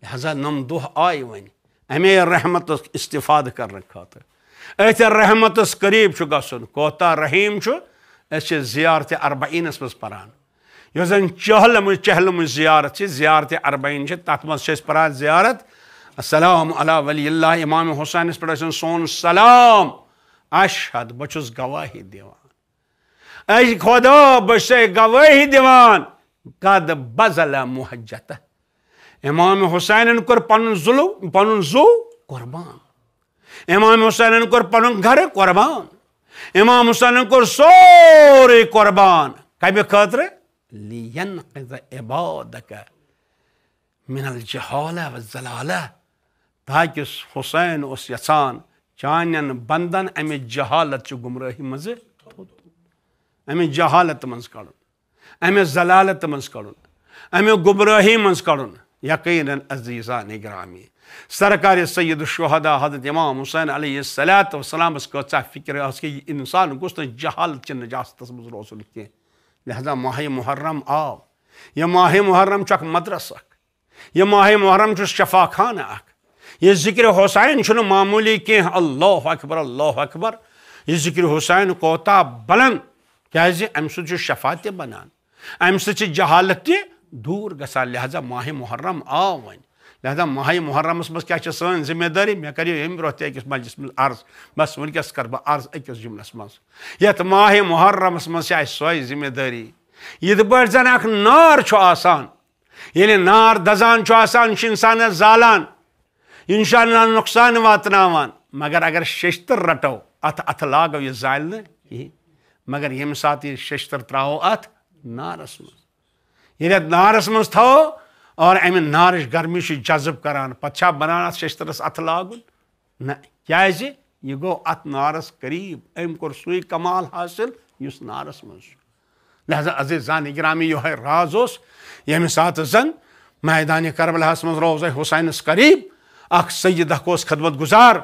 لہذا نم دہ آئی ون أمير رحمة استفادة كرنكاته أيت الرحمة قريب شو قصون كوتا رحيم شو أشي زيارة أربعين اسمس بران يوزن جهل من جهل من زيارة زيارة أربعين شو تاتمس شو بران زيارة السلام على ولي الله إمام حسين اسمس سون سلام أشهد بچوز گواهي ديوان أي خدا بچوز گواهي ديوان قد بزل محجته امام حسین پن ظلو پن زو قربان امام حسین گھر قربان امام حسین کور سوری قربان خاطر لینقذ عبادک من کب خبادہ تاکہ حسین اس یسان چانین بندن امی جہالت گمراہی مز امی جہالت منز مڑن امی زلالت منز امی گمراہی منز مڑن یقیناً عزیزان گرامی سرکار سید و حضرت امام حسین علیہ السلام کتہ اچھا فکر اس کہ انسان گوس نا جہالت نجاستس مز روسن کی لہذا ماہ محرم آو یہ ماہ محرم اخ مدرس اخ ماہ محرم شفا خانہ اک یہ ذکر حسین معمولی کی اللہ اکبر اللہ اکبر یہ ذکر حسین کوتا بلند کوتاہ بلن کم شفا تہ بنان امہ جہالت تہ دور گ لہذا ماہ محرم آو و لہذا ماہ محرمس میچ سمے داری میری امرہ مسجد مر عرض بس ونکس کر عرض اکس جمس مس ماہ محرمس مس سو ذمہ داری یہ پہ نار آسان نار دزان آنسان زالان انشاء اللہ نقصان واتن مگر اگر ششتر رٹو ات ادھ لاگو یہ زالنے مگر یم سات ششتر تراو ات نارس م ییٚلہِ یعنی جی؟ اَتھ نارَس منٛز تھاوو اور اَمہِ نارٕچ گرمی چھِ جذب کران پَتہٕ چھا بَنان اَتھ شیشتٕرَس اَتھٕ لاگُن نہ کیٛازِ یہِ گوٚو اَتھ نارَس قریٖب أمۍ کوٚر سُے کمال حٲصِل یُس نارَس منٛز چھُ لہذا عزیز زان اِگرامی یِہوٚے راز اوس ییٚمہِ ساتہٕ زَن میدانہِ کربلاہَس منٛز روزَے حُسینَس قریٖب اَکھ سید اَکھ اوس خدمت گُزار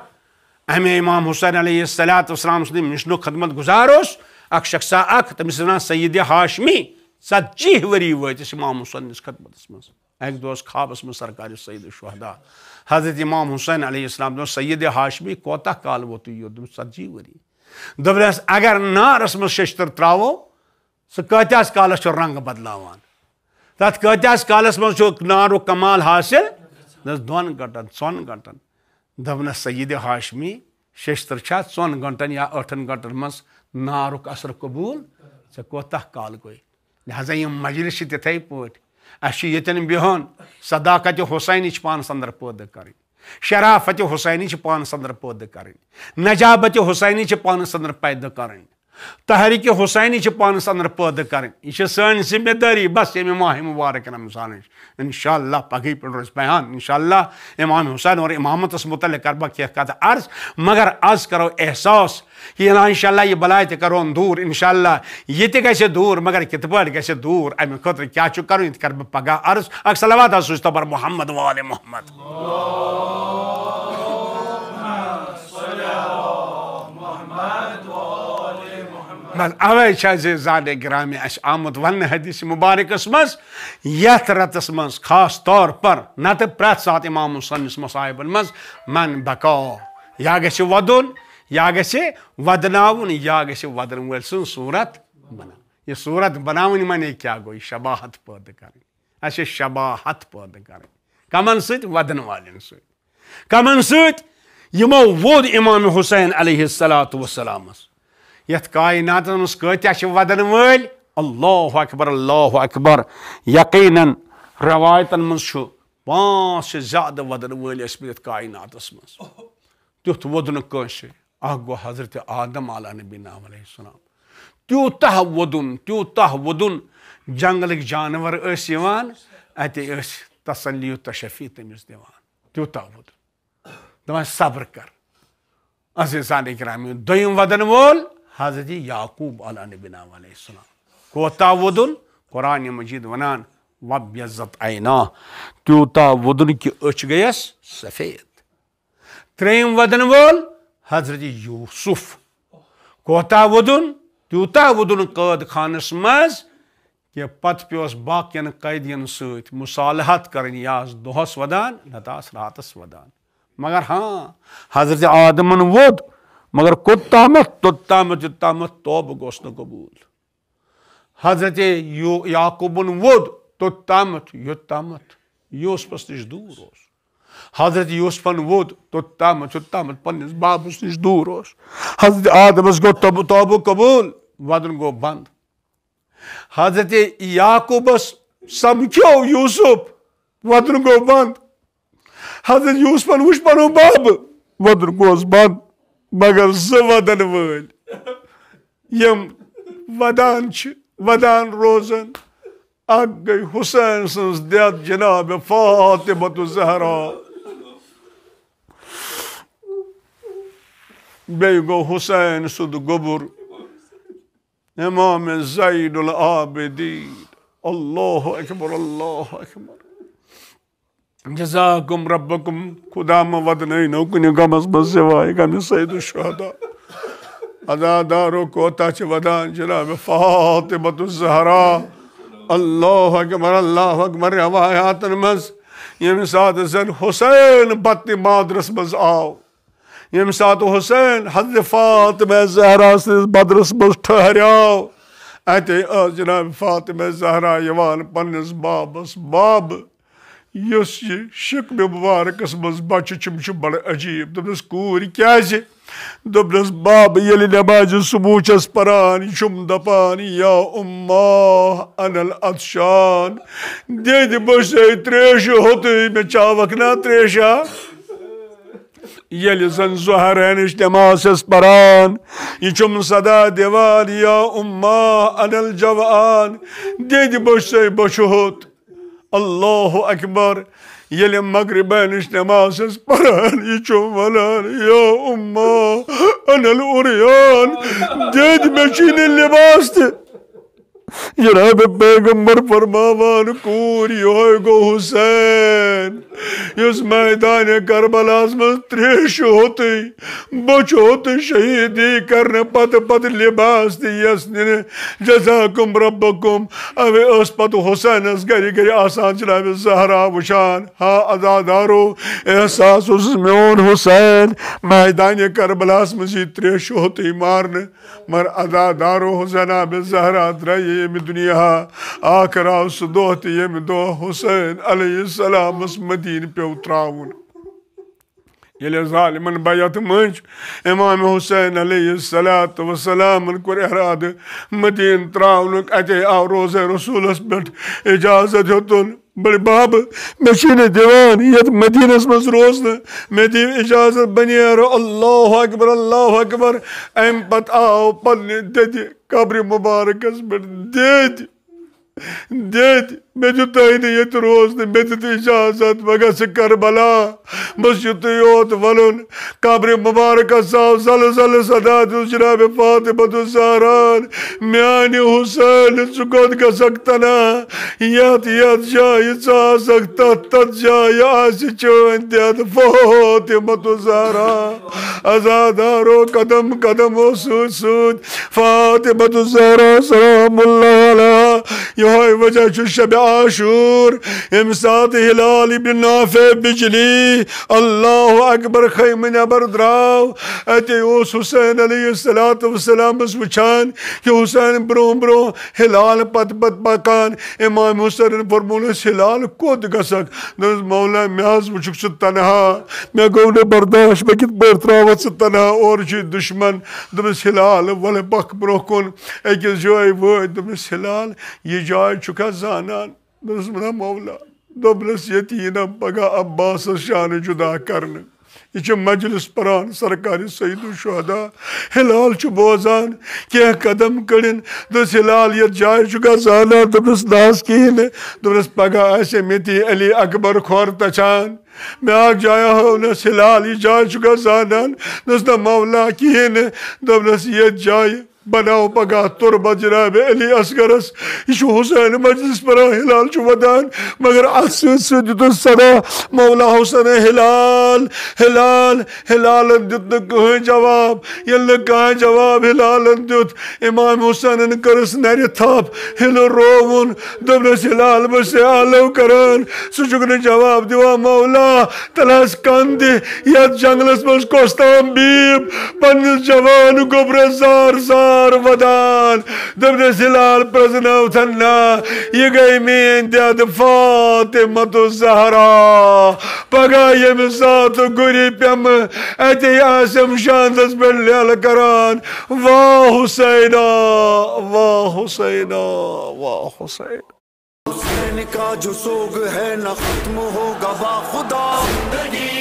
اَمے امام حُسین علیہ صلاحت وسلام سٕنٛدِ مِشنُک خدمت گُزار اوس اَکھ شخصا اَکھ تٔمِس ٲسۍ وَنان سید ہاشمی ثہ ورت امام اوس خدمت منٛز سرکارِ سعید شہدا حضرت امام حسین علیہ السلام سید ہاشمی کوتہ کال ژتجی ؤری ورس اگر نارس شیٚشتٕر ترٛاوو سُہ کتس کالس رنگ بدلاوان تک کتس کالس چھُ نار کمال حاصل گنٹن ژۄن گنٹن دبنس سید ہاشمی یا ٲٹھن گنٹن منٛز گنٹن اثر قبوٗل قبول کوتاہ کال گئی لہذا یہ مجلس تتھے پہ اچھے بہن صداقت حسینی پانس ادر پیدے شرافت حسینی پانس ادر پی نجابت حسینی پانس اندر پید کریں تحریک حسینی چھ پانس اندر پیدا کریں یہ سن ذمہ داری بس ام ماہ مبارک رمضان اللہ پگی پہ روز بیان اللہ امام حسین اور امامت اس متعلق کر بہ کیت کت عرض مگر آز کرو احساس کہ نا انشاءاللہ یہ بلائے تہ کرون دور اللہ یہ تہ گژھِ دور مگر کت پٲٹھۍ گژھِ دوٗر اَمہِ خٲطرٕ کیٛاہ چھُ کَرُن یہِ تہِ کَرٕ بہٕ پگاہ عرض اکھ صلوات حظ سوٗزۍ تبر محمد وال محمد بل اوے چھ عزیزان اگرامی اش آمد ون حدیث مبارك اس مز یت خاص طور پر نت پرات سات امام مسلم مصنف صاحب مز من بکا یا ودون ودُن ودناوُن یا ودن ولسن صوٗرت بنا یہِ صوٗرت بناون من ایک کیا یہِ شباحت پود کرن اش شباحت پود کرن کَمَن سۭتۍ وَدَن والن سۭتۍ کَمَن سۭتۍ یِمو ود اِمام حُسین علیہ الصلاتُ وَسلامَس یتھ کایناتس مز کۭتیاہ چھِ ودن وٲلۍ اللہ اکبر اللہ اکبر یقیناً رٮ۪وایتن منٛز چھُ پانٛژھ چھِ زیادٕ ودن وٲلۍ ٲسۍمٕتۍ یتھ کایناتس منٛز تیُتھ ووٚد نہٕ کٲنٛسہِ اکھ گوٚو حضرت آدم علیٰ نبی نام علیہ السلام تیوٗتاہ ووٚدُن تیوٗتاہ ووٚدُن جنگلٕکۍ جانور ٲسۍ یِوان اَتے ٲسۍ تسلی تشفی تٔمِس دِوان تیوٗتاہ ووٚدُن دَپان صبر کر عزیٖزان اِکرامی دٔیِم وَدَن وول حضرت یعقوب علیہ نبینا علیہ السلام کو تاودن قرآن مجید ونان وب یزت اینا تیوتا ودن کی گیس سفید تریم ودن وول حضرت یوسف کوتا ودن تیوتا ودن قید خانس مز کہ پت پیوس باقین قیدین مصالحت کرن كر دہس ودان نتاس راتس ودان مگر ہاں حضرت آدمن ود مگر کتامت توتام جوتام توب گوس قبول حضرت یو قوبن ووت توتام یوتام یوسف نش دور حضرت یوسفن ووت توتام توتام پنس بابس نش دور حضرت گو تب قبول ودن گو بند حضرت یعقوبس سمکھو یوسف ودن گو بند حضرت یوسفن باب ودن گوس بند مگر زه ودن یم یم ودان ودان ودان روزن حسین گٔے جناب سٕنٛز دٮ۪تھ جِناب فاطِمتُ زهرا بیٚیہِ گوٚو امام زید العابدین الله اکبر الله اکبر نو کنی کم از بس و غمس سید شہدہ ادا دارو چھ ودان جناب فاطمت الزہرہ اللہ حکمر روایات روایاتن یم سات زن حسین بطن مادرس مز یم سات حسین فاطمہ زہرا سس بدرس مز ٹھہرا اتے آ جناب فاطمہ زہرا یوان پنس بابس باب یس یہ مبارکس شکارکس مزہ چم عجیب دس کور كور دس باب یل نماز صبو پران پم دپان یا ام ما دید دشے تریش ہوت مے چاوک نا تریشا یل زن زہران نماز پران پہ چم سدا دا انجان دید بچے بوش ہوت Allahu Ekber. Yelim magriben işlemasiz paran içum valan ya umma. Enel oryan. Ded meşinin libastı. جناب پیغمبر فرماوان کوری ہوئے گو حسین اس میدان کربل کربلاہ تریش ہوتی بچ ہوتی شہیدی کرنے پت پت لباس یسنین جزاکم ربکم اوے اس پت حسین اس گری گری آسان جناب زہرا وشان ہاں ازادارو احساس اس میون حسین میدان کربل مجش جی تریش ہوتی مارنے مر ازادارو حسین آب زہرا درائی دنیا آخر سہ دہ حسین علیہ السلام مدین پیو یل ظالم بیت منج امام حسین علیہ السلام وسلام کور اراد مدین اتے آو روز رسولس پہ اجازت ہوتن بڑ بب میتھ مدینہ من روزہ مے دجازت بنارا اللہ اکبر اللہ اکبر آو امہ آن قبر مبارکس پت مجتهدیت روز دی بدتی شاہزت مگا سکر بلا مشتیوت ولن قبر مبارک صاحب زلزل صدا دو جناب فاطمت الزہران میانی حسین سکت کا سکتنا یات یات شاہی سا سکتا تت شاہی آسی چون دیت فاطمت الزہران ازادارو قدم قدم و سود سود فاطمت الزہران سلام اللہ علیہ یہ وجہ شب Aşur imsat Hilal ibn Nafe bicli Allahu Ekber kaymine berdrav Etiyus Hüseyin aleyhissalatu vesselamız bıçan ki Hüseyin bro bro Hilal pat pat bakan imam Hüseyin formülü Hilal kod gasak Dönüz Mevla miyaz buçuk süttanha Mekavne bardaş mekit bertravat süttanha Orji düşman Dönüz Hilal vale bak bro kon Ekil joy bu Dönüz Hilal Yicay çuka zanan دا مولا دس پگہ عباس شان جدا کرنا یہ مجلس پران سرکاری سعید و شدہ ہلال بوزان کی قدم کڑن دس ہلال یت جائے زانا دس داس کہین دس پگہ پہ آتی علی اکبر خور تچان میں آگ جایا ہو نس ہلال یہ جائے زانان دس دا مولا کہین یت جائے بناو بگاه تربا جناب علی اسگرس شو حسین مجلس برا هلال جو ودان مگر عصر سجد سنا مولا حسین هلال هلال هلال دیت نکوه جواب یل نکاه جواب هلال دیت امام حسین کرس نری تاب هلو روون دبنس هلال بسه آلو کران سجگن جواب دیوا مولا تلاس کندی یا جنگلس مز کستان بیم پنیل جوانو گبرزار زار رمضان دبنا سلال برزنا وثنا يقاي مين داد فاطمة الزهراء بقى يمسات قريب يم أتي عاصم شاندس بالليل كران واه حسينا واه حسينا واه حسين کا جو سوگ ہے نہ ختم ہوگا با خدا زندگی